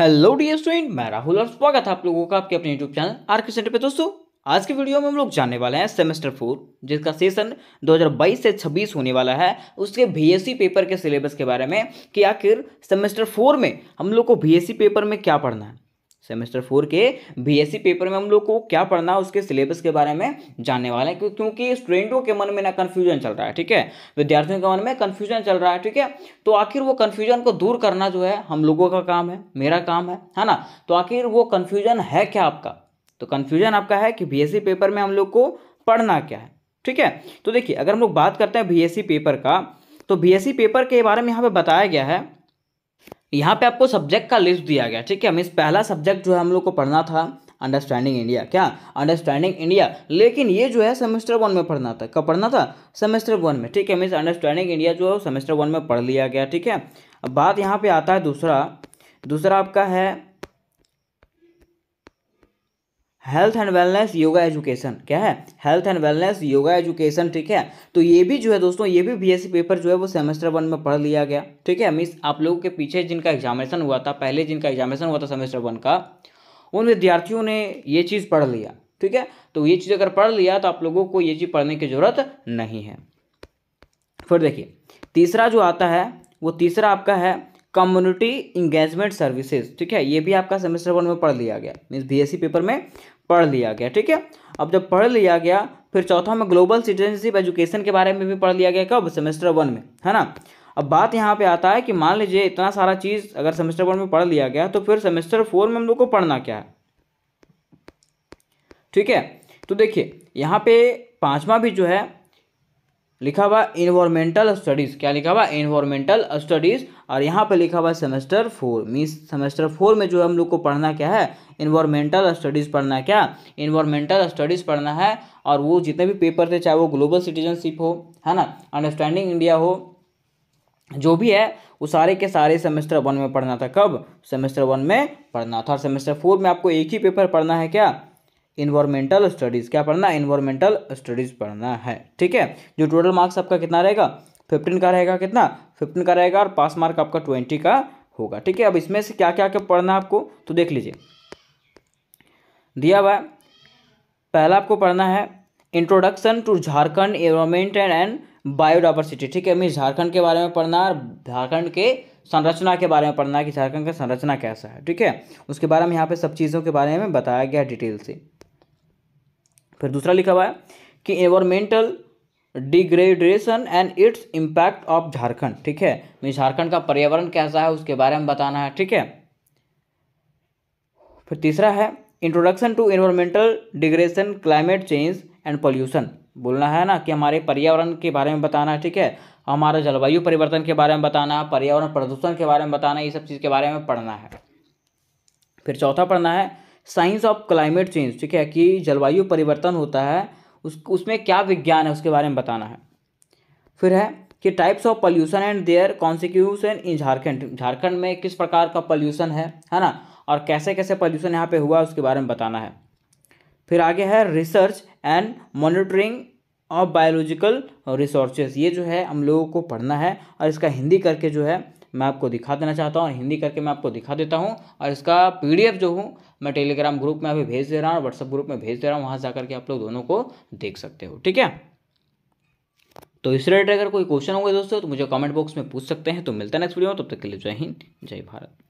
hello dear student मैं राहुल और स्वागत है आप लोगों का आपके अपने YouTube channel R K center पे दोस्तों आज के वीडियो में हम लोग जानने वाले हैं सेमेस्टर फोर जिसका सेशन 2022 से 26 होने वाला है उसके बीएससी पेपर e के सिलेबस के बारे में कि आखिर सेमेस्टर फोर में हम लोग को बीएससी पेपर e में क्या पढ़ना है सेमेस्टर फोर के बीएससी पेपर e में हम लोग को क्या पढ़ना है उसके सिलेबस के बारे में जानने वाले हैं क्योंकि स्टूडेंटों के मन में ना कन्फ्यूजन चल रहा है ठीक है विद्यार्थियों के मन में कन्फ्यूजन चल रहा है ठीक है तो आखिर वो कन्फ्यूजन को दूर करना जो है हम लोगों का काम है मेरा काम है है ना तो आखिर वो कन्फ्यूजन है क्या आपका तो कन्फ्यूजन आपका है कि बी पेपर e में हम लोग को पढ़ना क्या है ठीक है तो देखिए अगर हम लोग बात करते हैं बी पेपर e का तो बी पेपर के बारे में यहाँ पर बताया गया है यहाँ पे आपको सब्जेक्ट का लिस्ट दिया गया ठीक है मीन्स पहला सब्जेक्ट जो है हम लोग को पढ़ना था अंडरस्टैंडिंग इंडिया क्या अंडरस्टैंडिंग इंडिया लेकिन ये जो है सेमेस्टर वन में पढ़ना था कब पढ़ना था सेमेस्टर वन में ठीक है मीन्स अंडरस्टैंडिंग इंडिया जो है सेमेस्टर वन में पढ़ लिया गया ठीक है अब बात यहाँ पर आता है दूसरा दूसरा आपका है health and wellness yoga education क्या है health and wellness yoga education ठीक है तो ये भी जो है दोस्तों ये भी बी पेपर e जो है वो सेमेस्टर वन में पढ़ लिया गया ठीक है मीन्स आप लोगों के पीछे जिनका एग्जामिनेशन हुआ था पहले जिनका एग्जामिनेशन हुआ था सेमेस्टर वन का उन विद्यार्थियों ने ये चीज़ पढ़ लिया ठीक है तो ये चीज़ अगर पढ़ लिया तो आप लोगों को ये चीज़ पढ़ने की ज़रूरत नहीं है फिर देखिए तीसरा जो आता है वो तीसरा आपका है कम्युनिटी इंगेजमेंट सर्विसेज ठीक है ये भी आपका सेमेस्टर वन में पढ़ लिया गया मीन्स बी पेपर में पढ़ लिया गया ठीक है अब जब पढ़ लिया गया फिर चौथा में ग्लोबल सिटीजनशिप एजुकेशन के बारे में भी पढ़ लिया गया कब सेमेस्टर वन में है ना अब बात यहाँ पे आता है कि मान लीजिए इतना सारा चीज़ अगर सेमेस्टर वन में पढ़ लिया गया तो फिर सेमेस्टर फोर में हम लोग को पढ़ना क्या है ठीक है तो देखिए यहाँ पे पांचवा भी जो है लिखा हुआ इन्वायरमेंटल स्टडीज़ क्या लिखा हुआ इन्वायरमेंटल स्टडीज़ और यहाँ पे लिखा हुआ semester four means semester four में जो हम लोग को पढ़ना क्या है इन्वायरमेंटल स्टडीज़ पढ़ना है क्या इन्वायरमेंटल स्टडीज़ पढ़ना है और वो जितने भी पेपर थे चाहे वो ग्लोबल सिटीजनशिप हो है ना अंडरस्टैंडिंग इंडिया हो जो भी है वो सारे के सारे सेमेस्टर वन में पढ़ना था कब सेमेस्टर वन में पढ़ना था और सेमेस्टर फोर में आपको एक ही पेपर पढ़ना है क्या इन्वायरमेंटल स्टडीज़ क्या पढ़ना है इन्वायरमेंटल स्टडीज़ पढ़ना है ठीक है जो टोटल मार्क्स आपका कितना रहेगा फिफ्टीन का रहेगा कितना फिफ्टीन का रहेगा और पास मार्क आपका ट्वेंटी का होगा ठीक है अब इसमें से क्या क्या क्या पढ़ना है आपको तो देख लीजिए दिया हुआ पहला आपको पढ़ना है introduction to Jharkhand environment and and biodiversity ठीक है मीन झारखंड के बारे में पढ़ना है झारखंड के संरचना के बारे में पढ़ना है कि झारखंड का संरचना कैसा है ठीक है उसके बारे में यहाँ पे सब चीज़ों के बारे में बताया गया डिटेल से फिर दूसरा लिखा हुआ है कि environmental degradation and its impact of Jharkhand ठीक है मीन झारखंड का पर्यावरण कैसा है उसके बारे में बताना है ठीक है फिर तीसरा है introduction to environmental degradation climate change and pollution बोलना है ना कि हमारे पर्यावरण के बारे में बताना है ठीक है हमारा जलवायु परिवर्तन के बारे में बताना है पर्यावरण प्रदूषण के बारे में बताना है ये सब चीज़ के बारे में पढ़ना है फिर चौथा पढ़ना है साइंस ऑफ क्लाइमेट चेंज ठीक है कि जलवायु परिवर्तन होता है उस उसमें क्या विज्ञान है उसके बारे में बताना है फिर है कि types of pollution and their consequences in Jharkhand Jharkhand में किस प्रकार का पॉल्यूशन है है ना और कैसे कैसे पॉल्यूशन यहाँ पे हुआ उसके बारे में बताना है फिर आगे है research and monitoring of biological resources ये जो है हम लोगों को पढ़ना है और इसका हिंदी करके जो है मैं आपको दिखा देना चाहता हूँ हिंदी करके मैं आपको दिखा देता हूँ और इसका पी जो हूँ मैं टेलीग्राम ग्रुप में अभी भेज दे रहा हूँ व्हाट्सअप ग्रुप में भेज दे रहा हूँ वहाँ जा करके आप लोग दोनों को देख सकते हो ठीक है तो इस रिलेटेड अगर कोई क्वेश्चन होंगे दोस्तों तो मुझे कमेंट बॉक्स में पूछ सकते हैं तो मिलता है नेक्स्ट वीडियो में तब तक के लिए जय हिंद जय भारत